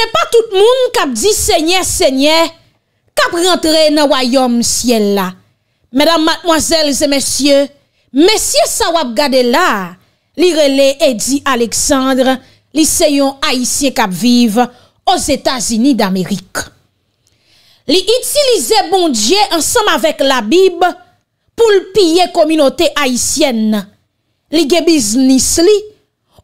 Nè pa tout moun kap di sènyè sènyè Kap rentre nan wayom sènyè la Mèdam matmoazèl zè mèsyè Mèsyè sa wap gade la Li rele Edi Aleksandre Li sèyon haïsyè kap vive Os Etasini d'Amerik Li itilize bondje ansam avèk la bib Poul piye kominote haïsyèn Li ge biznis li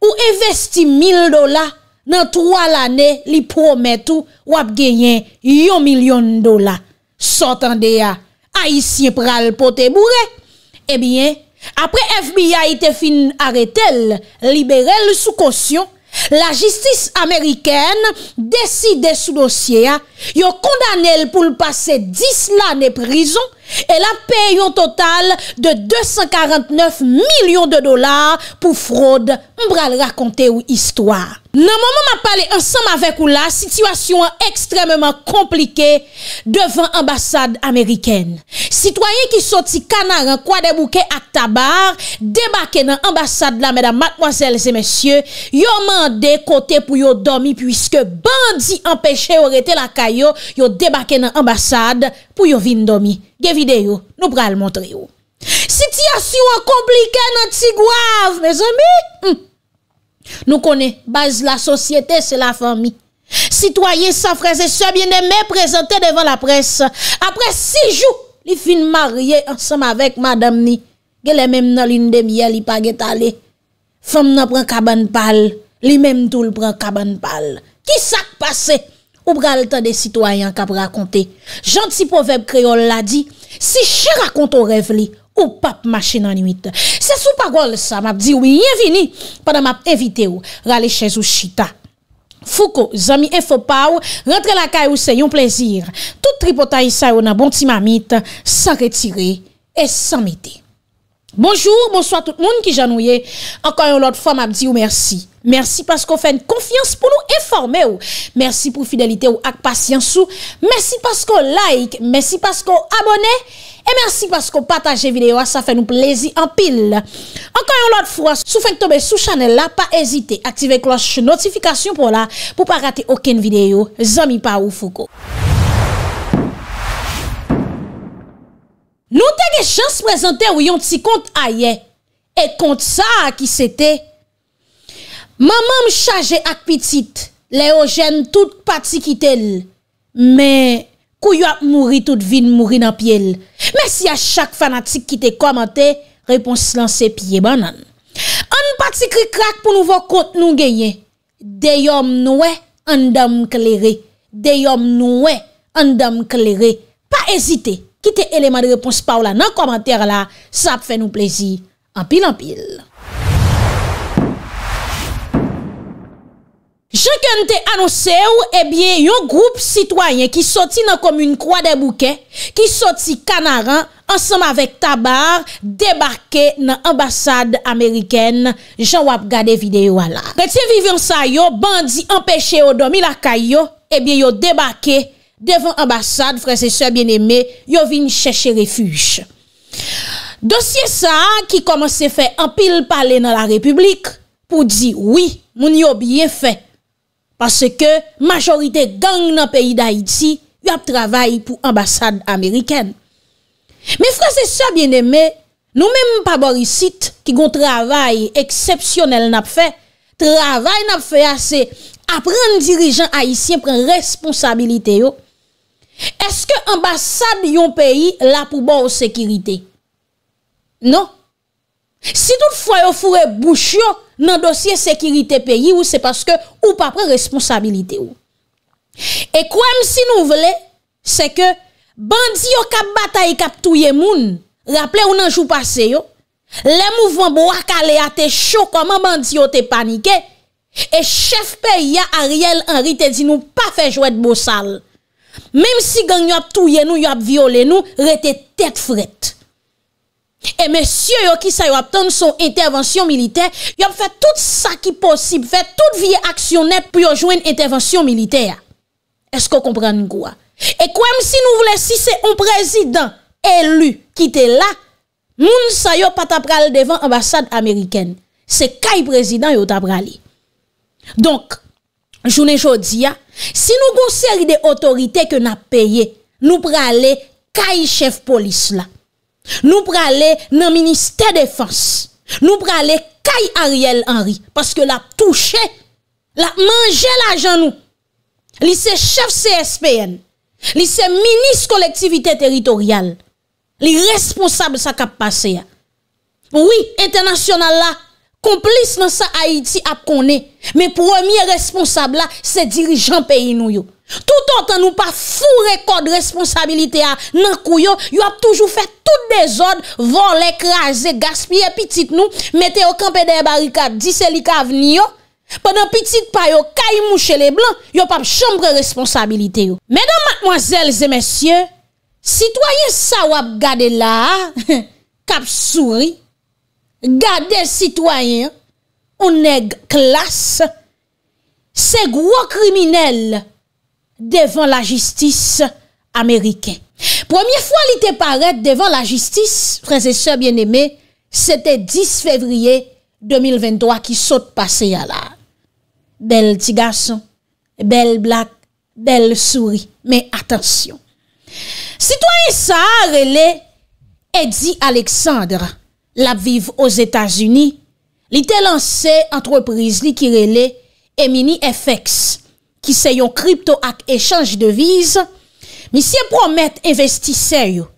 Ou investi mil dola nan 3 lane li prometou wap genyen 1 milyon dola. Sotan de ya, a isye pral pote moure. Ebyen, apre FBI te fin aretel, liberel sou konsyon, la jistis Ameriken deside sou dosye ya, yo kondanel pou l'pase 10 lane prizon, e la pey yo total de 249 milyon dola pou frod mbral rakonte ou istwa. Nan moun moun ma pale ansam avek ou la, sitiwasyon ekstrememan komplike devan ambasade Ameriken. Sitoyen ki soti kanaran kwa debouke at tabar, debake nan ambasade la, medan matmoazelze mesye, yo mande kote pou yo domi, pwiske bandi empeshe yo rete la kayo, yo debake nan ambasade pou yo vin domi. Ge videyo, nou pral montre yo. Sitiwasyon komplike nan tigwav, mez ami! Hmm. Nou kone, base la sosyete se la fami Sityoyen san freze se biene me prezante devan la pres Apre si jou, li fin marye ansam avek madam ni Gele mem nan linde miye li paget ale Fem nan pren kaban pal, li mem toul pren kaban pal Ki sak pase, ou bral tan de sityoyen kap rakonte Janti poveb kreol la di, si che rakonto rev li Ou pap machin anuit. Se sou parol sa, map di ou yin vini. Pada map evite ou, rale chèz ou chita. Fou ko, zami e fopaw, rentre la kay ou se yon plezir. Tout tripotay sa ou nan bon ti mamit, e san retire et san mite. Bonjour, bonsoit tout moun ki janou ye. Anka yon lot fwa map di ou mersi. Mersi pasko fèn konfians pou nou eforme ou. Mersi pou fidelite ou ak pasyans ou. Mersi pasko like, mersi pasko abone ou. E mersi pasko pataje videyo, sa fe nou plezi anpil. Ankanyon lot fwa, sou feng tobe sou chanel la, pa ezite, aktive kloche notifikasyon pou la, pou pa rate oken videyo. Zomi pa ou foko. Nou tege chans prezente ou yon ti kont aye, e kont sa a ki sete. Maman m chaje ak pitit, le yo jen tout pati ki tel, me... Pou yo ap mouri tout vin mouri nan pyele. Mersi a chak fanatik ki te komante, repons lanse piye banan. An pati kri krak pou nou vo kont nou genye. Deyom noue, an dam klere. Deyom noue, an dam klere. Pa ezite, ki te eleman de repons pa ou la nan komante la. Sa ap fe nou plezi, an pil an pil. Jankan te anose ou, ebyen eh yo group sitwayen ki soti nan komune Kwa de Bouken, ki soti Kanaran, ansanm avek Tabar, debake nan ambasade Ameriken, jan wap gade videyo wala. Kwen se vivyon sa yo, bandi empeshe yo eh domi la kayo, ebyen yo debake devan ambasade, franse se bieneme, yo vin cheshe refuj. Dosye sa ki komanse fe empil pale nan la republik, pou di, oui, moun yo biye fe. Pase ke majorite gang nan peyi d'Haiti yon ap travay pou ambasad Ameriken. Me frase sa bien eme, nou menm pa bor yon sit ki yon travay eksepsyonel nap fe, travay nap fe ase apren dirijan Haitien pren responsabilite yo, eske ambasad yon peyi la pou bor sekirite? Non? Non? Si tout fwa yo fure bouch yo nan dosye sekiritè peyi ou se paske ou pa pre responsabilite ou. E kwa msi nou vele, se ke bandi yo kap bata yi kap touye moun, raple ou nan jou pase yo, le mouvman bo akale a te chokoman, bandi yo te panike, e chef peyi a Ariel Henry te di nou pa fe jwet bo sal. Mem si gang yo ap touye nou, yo ap viole nou, re te tet fret. E men sye yo ki sa yo aptande son intervansyon militer, yo ap fè tout sa ki posib, fè tout viye aksyonèp pou yo jwen intervansyon militer ya. Esko komprenn gwa? E kwem si nou vle si se on prezidant elu ki te la, moun sa yo pata pral devan ambasad Ameriken. Se kay prezidant yo tab prali. Donk, jounen jodi ya, si nou goun seri de otorite ke na peye, nou prale kay chef polis la. Nou pralè nan Ministè Défense, nou pralè Kay Ariel Henry, paske la touche, la manje la janou. Li se chef CSPN, li se minis kolektivité teritoriale, li responsable sa kap pase ya. Oui, international la, complice nan sa Haiti ap konè, mi premier responsable la se dirijan peyi nou yo. Tout an tan nou pa fure kode responsabilite a nan kou yo Yo ap toujou fè tout de zon Van lèk razè gaspye pitit nou Mete yo kampè de barikat disè li ka avni yo Pendan pitit pa yo kay mouche le blan Yo pa ap chambre responsabilite yo Mèdèm matmoazèl zè mèsyè Citoyen sa wap gade la Kap souri Gade citoyen Ou neg klas Se gwo kriminel devan la jistis amerikè. Premier fwa li te paret devan la jistis, franse se bien eme, sete 10 fevriye 2023 ki sote pase ya la. Bel ti gason, bel blak, bel souri, men atensyon. Sitwa y sa rele, edi Aleksandre, la vive os Etats-Unis, li te lance entreprise li ki rele, Emini FX. ki se yon kripto ak echange devise, misye promet investiseyo,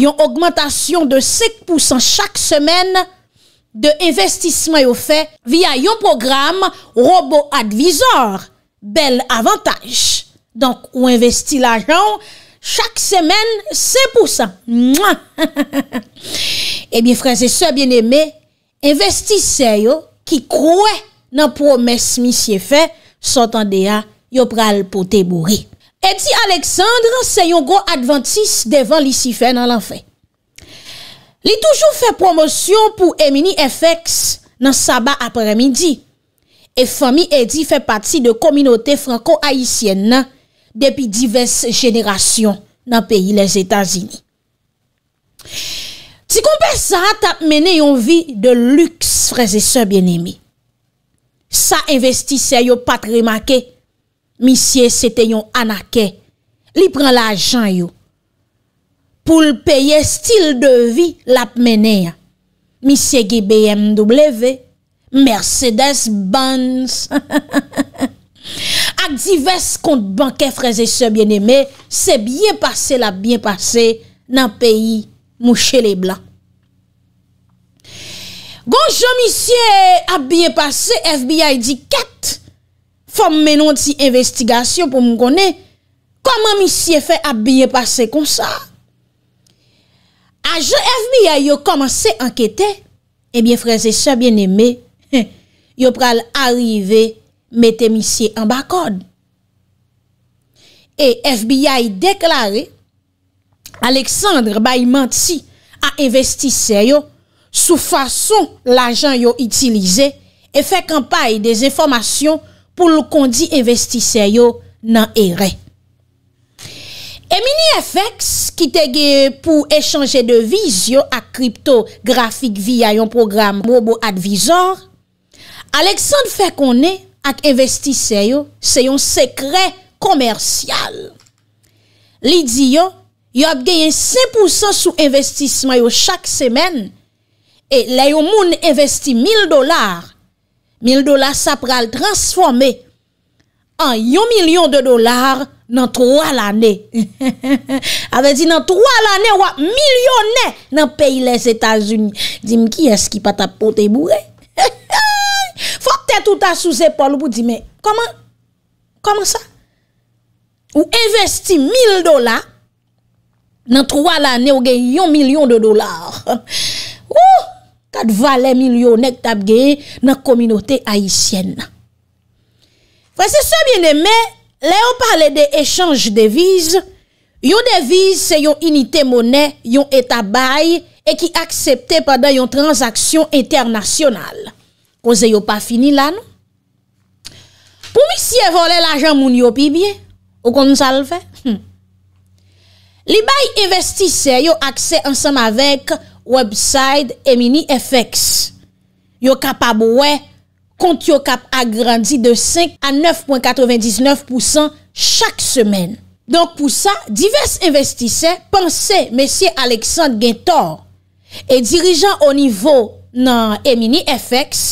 yon augmentation de 5% chak semen, de investisman yo fe, via yon program, RoboAdvisor, bel avantaj, donk ou investi la jan, chak semen, 5%. Ebyen eh franse, se bieneme, investiseyo, ki kouè nan promes misye fe, son tande a, yo pral pou te bouri. Edi Alexandre se yon go adventis devan lisi fè nan lan fè. Li toujou fè promosyon pou Emini FX nan sabat apremidi. E fami Edi fè pati de kominote franco-ahisyen nan depi divers generasyon nan peyi les Etats-Unis. Ti kompè sa tap mène yon vi de lüks freze sè bèni mi. Sa investisè yo patre makè misye sete yon anake, li pren la jan yo, pou l'peye stil de vi, lap mene ya, misye ge BMW, Mercedes, Banz, ak divers kont bankè, freze se bien eme, se bien pase la bien pase, nan peyi mouche le blan. Gonjou misye ap bien pase, FBI di ket, fò m menon ti investigasyon pou m konen, koman misye fè a biye pase kon sa? Aje FBI yo komanse anketè, ebyen freze sa bien eme, yo pral arrive mette misye an bakod. E FBI deklare, Aleksandre ba y menti a investise yo, sou fason l'ajan yo itilize, e fè kampay des informasyon pou lou kondi investiseyo nan ere. Emini FX, ki tege pou echange deviz yo ak kripto grafik via yon program RoboAdvisor, Aleksand Fekone ak investiseyo se yon sekre komersyal. Li di yo, yo ap genyen 5% sou investisme yo chak semen, e le yo moun investi 1000 dolar Mil dola sa pral transforme an yon milyon de dolar nan tro al ane. A ve di nan tro al ane wak milyon ne nan peyi les Etats-Unis. Dime ki eski pata pote mboure? Fok te touta sou zepol ou pou di men. Koman? Koman sa? Ou investi mil dola nan tro al ane ou gen yon milyon de dolar. Kat valè milyonèk tabgeye nan kominote aisyen. Fè se se biene mè, lè yon parle de echange devise, yon devise se yon unitè mounè yon etabay e ki akseptè padè yon transaksyon internasyonal. Kon zè yon pa fini la nou? Pou mi siye volè l'ajan moun yopi biye? Ou kon salve? Hm. Li bay investise yon akse ansam avek website Emini FX. Yo kapab we, kont yo kap agrandi de 5 a 9.99% chak semen. Donk pou sa, divers investisse pense Messie Alexandre Guentor e dirijan o nivou nan Emini FX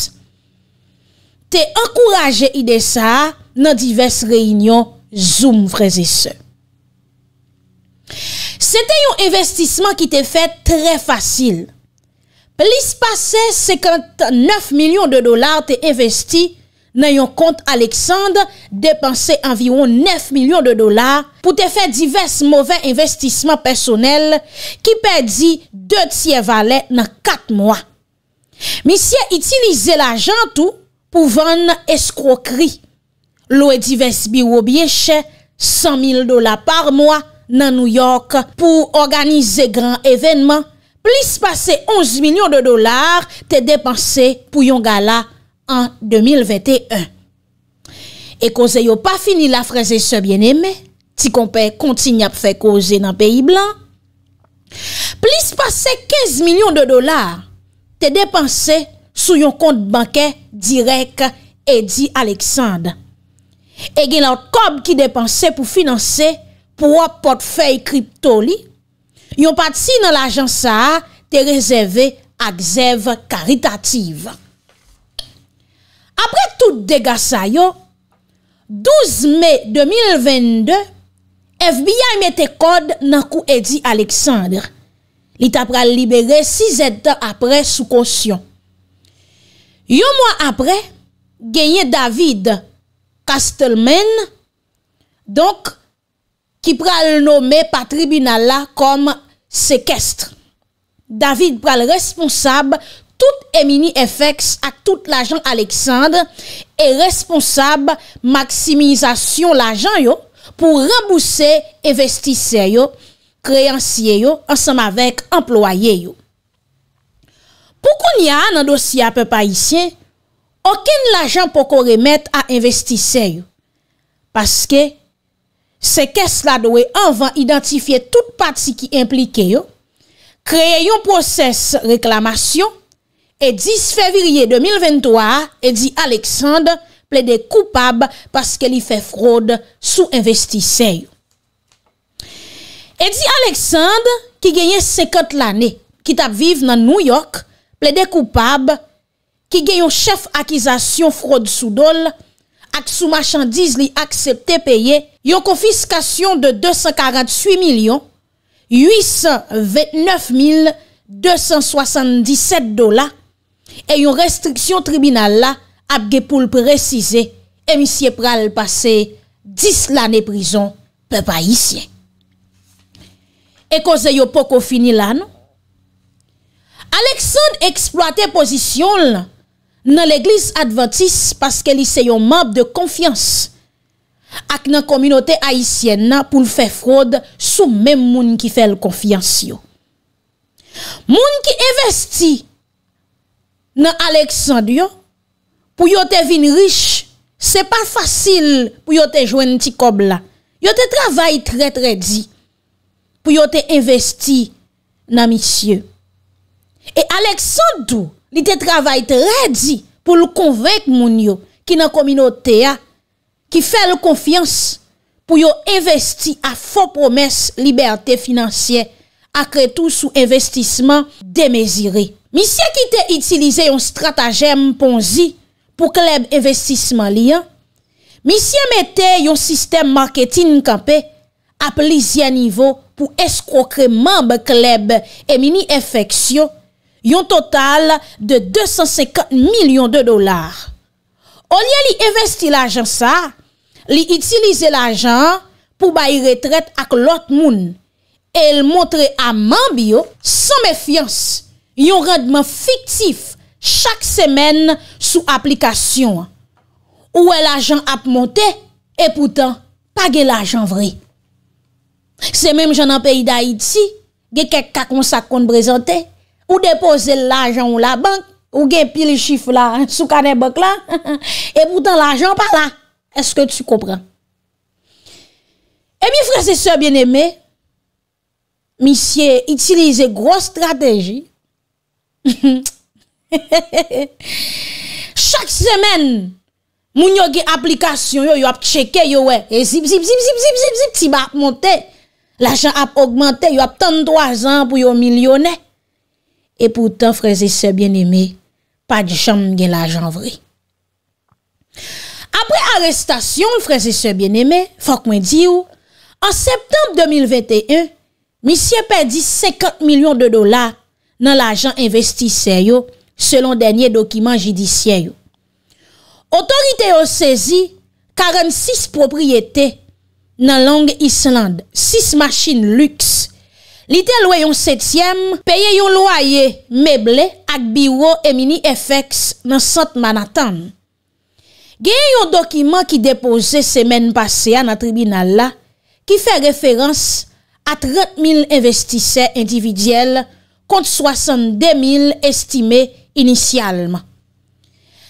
te ankouraje ide sa nan divers reinyon zoom freze se. Se te yon investisman ki te fè trè fasil. Plis pase 59 milyon de dolar te investi nan yon kont Aleksand depanse anviron 9 milyon de dolar pou te fè divers mouven investisman personel ki pè di 2 tsyè valè nan 4 mwa. Misye itilize la jantou pou vèn eskrokri. Lo e divers biwobye chè 100 mil dolar par mwa nan New York pou organize gran evenman, plis pase 11 milyon de dolar te depanse pou yon gala an 2021. E konze yo pa fini la fraze se bieneme, ti konpe konti nyap fe koze nan peyi blan, plis pase 15 milyon de dolar te depanse sou yon kont bankè direk Edi Aleksand. E genan kob ki depanse pou finanse pou wap potfei kripto li, yon pati si nan l'ajansa a, te rezerve ak zev karitativ. Apre tout degasa yo, 12 me 2022, FBI mette kod nan kou Edi Aleksandre. Li tapra libere 6 ette apre sou konsyon. Yon mwa apre, genye David Kastelmen, donk, ki pral nome pa tribunal la kom sekestre. David pral responsab tout emini efeks ak tout l'ajan Aleksandre e responsab maksimizasyon l'ajan yo pou rebouse investiseyo kreyansyeyo ansam avek employeyo. Poukoun ya nan dosya pe pa isyen, oken l'ajan poko remet a investiseyo. Paske, se kes la do e anvan identifiye tout pati ki implike yo, kreye yon proses reklamasyon, e 10 fevriye 2023, e di Aleksandre ple de koupab paske li fe froid sou investiseyo. E di Aleksandre ki genyen sekot lane, ki tap vive nan New York, ple de koupab ki genyon chef akizasyon froid sou dol ak sou machandiz li aksepte peye yon konfiskasyon de 248,829,277 dola e yon restriksyon tribunal la apge pou l precize emisye pral pase 10 lan e prizon pe pa isye. E konze yon poko fini lan, non? Aleksand eksploate pozisyon nan l'Eglise Adventiste paske li se yon map de konfians ak nan kominote aisyen nan pou l fè frod sou mèm moun ki fè l konfians yo. Moun ki investi nan Aleksandou, pou yo te vin rich, se pa fasil pou yo te jwen nti kob la. Yo te travay tre tre di, pou yo te investi nan misye. E Aleksandou, li te travay tre di pou l konvek moun yo ki nan kominote a, ki fèl konfians pou yo investi a fò promès liberte financiè akre tou sou investisman demeziri. Misye ki te itilize yon stratagem ponzi pou kleb investisman liyan, misye mette yon sistem marketin kampè ap lisye nivou pou eskrokre mamb kleb emini efeksyon yon total de 250 milyon de dolar. O liye li investi la jansa, Li itilize l'ajan pou bayi retret ak lot moun. El montre a man biyo, son mefians yon rendman fiktif chak semen sou aplikasyon. Ouwe l'ajan ap monte, e poutan, page l'ajan vre. Se menm jen an peyi da iti, ge kek kakonsak kon brezante, ou depose l'ajan ou la bank, ou gen pil chif la sou kane bok la, e poutan l'ajan pa la. Eske tu kompren? E mi freze se bien eme, mi siye itilize gros strategi, chak semen, moun yo gen aplikasyon yo, yo ap cheke yo we, e zip zip zip zip zip zip, ti ba ap monte, l'ajan ap augmente, yo ap 33 an pou yo milyone, e poutan freze se bien eme, pa di chan gen l'ajan vreye. Apre arrestasyon, ou freze se bieneme, fok mwen di ou, an septembe 2021, misye pedi 50 milyon de dola nan lajan investise yo selon denye dokiman jidise yo. Otorite yo sezi 46 propriyete nan lang Island, 6 maschine lux. Lite loyon 7e, peye yon loye meble ak biwo emini FX nan sot manatanm. Gen yon dokiman ki depose semen pase an an tribinal la, ki fe referans a 30.000 investise individyel kont 62.000 estime inisyalman.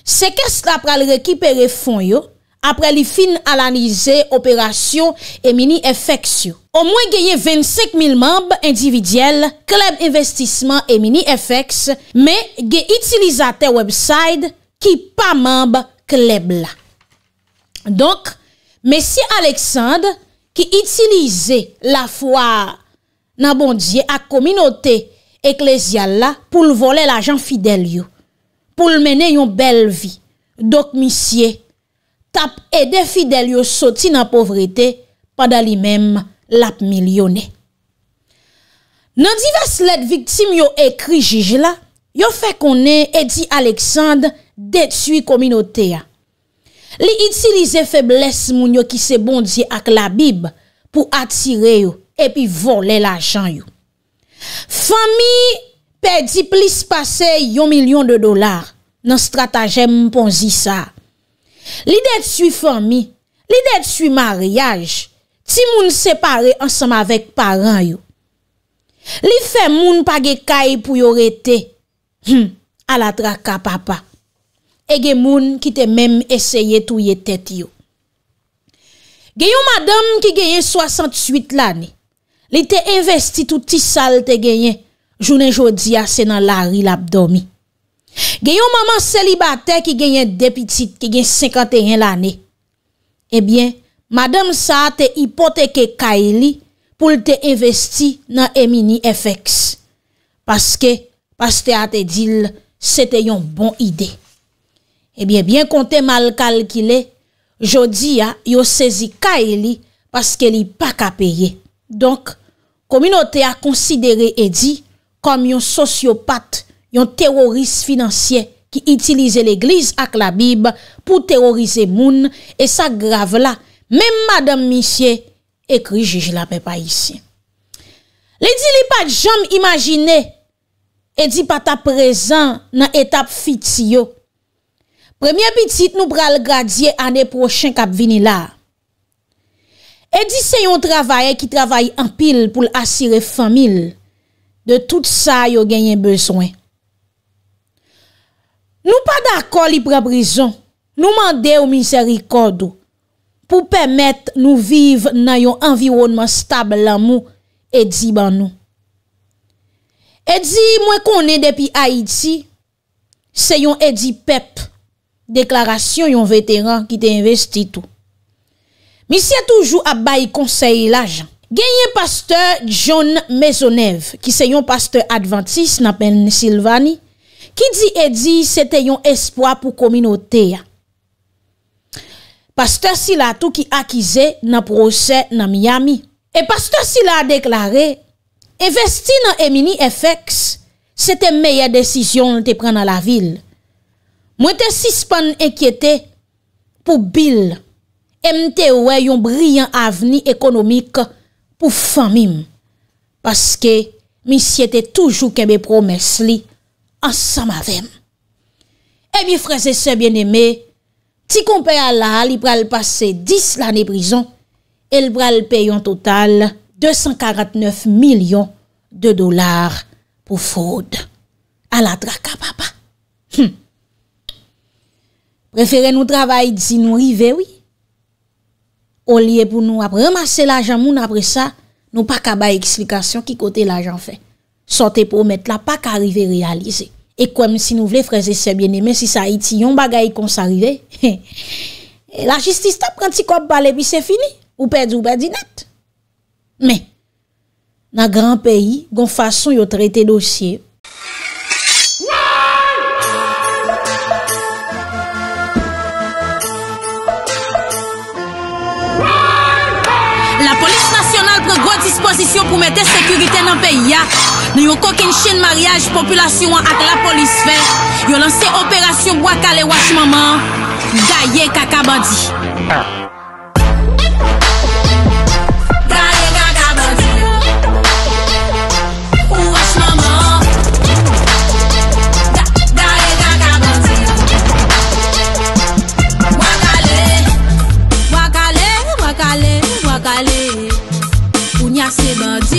Se kes la pral rekipere fon yo, apre li fin alanize operasyon e mini-effeksyon. O mwen gen yon 25.000 mamb individyel, kleb investisyman e mini-effeksyon, men gen itilizate website ki pa mamb mab. kleb la. Donk, mesye Aleksandre ki itilize la fwa nan bondye a kominote eklezial la pou l vole la jan fidel yo. Pou l mene yon bel vi. Dok misye, tap ede fidel yo soti nan povrete padali mem lap milyone. Nan divers let viktim yo ekri jijila, yo fe konen edi Aleksandre det sui kominote ya. Li itilize febles moun yo ki se bondye ak la bib pou atire yo epi vole la jan yo. Fami pedi plis pase yo milyon de dolar nan strataje moun ponzi sa. Li det sui fami, li det sui maryaj, ti moun separe ansam avek paran yo. Li fem moun page kaye pou yo rete ala hmm, traka papa. e gen moun ki te menm eseye touye tet yo. Genyon madam ki genyen 68 lani, li te investi touti sal te genyen, jounen jodi ase nan lari labdomi. Genyon maman selibate ki genyen depitit ki genyen 51 lani, e bien, madam sa te ipoteke kaeli, pou li te investi nan emini efeks. Paske, paske a te dil, se te yon bon ide. Ebyen, eh bien kon te mal kalkile, jodi ya, yo sezi ka e li, paske li pa ka peye. Donk, kominote a konsidere Edy kom yon sociopat, yon terorist finansye ki itilize l'eglise ak la bib pou terorize moun, e sa grav la. Menm madam misye, ekri juj la pe pa isi. Le di li pa jom imagine, Edy pata prezan nan etap fiti yo, Premye bitit nou pral gradye ane prochen kap vini la. Edi se yon travaye ki travaye anpil pou l'asire famil. De tout sa yo genyen beswen. Nou pa d'akol li pral brison. Nou mande ou miserikodu pou pemet nou viv nan yon anvironman stab l'amou edi ban nou. Edi mwen konen depi Haiti se yon edi pep. Deklarasyon yon veteran ki te investi tou. Mis ya toujou abay konsey la jan. Genye pasteur John Maisonev, ki se yon pasteur Adventist na Pensilvani, ki di e di se te yon espoi pou kominote ya. Pasteur si la tou ki akize nan proses nan Miami. E pasteur si la deklare, investi nan Emini FX se te meye desisyon te prena la vil. Mwen te sispan enkyete pou bil emte we yon bryan avni ekonomik pou famim. Paske mi siyete toujou kebe promes li ansam avem. E mi freze se bieneme, ti koumpe ala li pral pase 10 lani prizon, el pral peyo en total 249 milyon de dolar pou foud. Ala draka papa. Preferè nou travay dzi nou rive wè. Ou liè pou nou ap remase la jan moun apre sa, nou pa kaba ekslikasyon ki kote la jan fè. Sote pou mèt la pa ka rive realize. E koum si nou vle freze sebyenemè si sa iti yon bagay kon sa rive, la jistis ta prant si kop pale pi se fini. Ou pèd ou pèd dinat. Mè, na gran peyi, gon fason yo traite dosyev, Sisyon pou mette sekurite nan peyi ya Ne yon koken chen mariage Populasyon ak la polis fe Yon lanse operasyon Waka le washi maman Gaye kaka bandi ah. nasty body.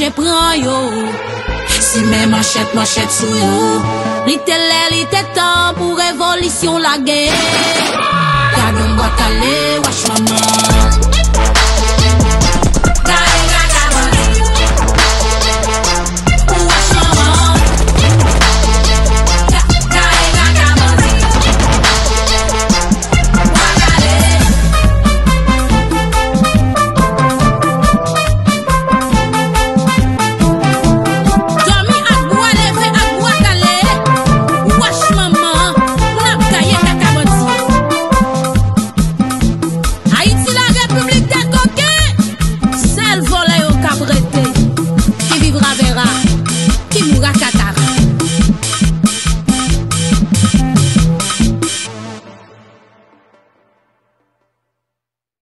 Che pran yo Si men man chet man chet sou yo Li te lè li te tan Pou revolisyon la gen Kade mwa tale wach man nan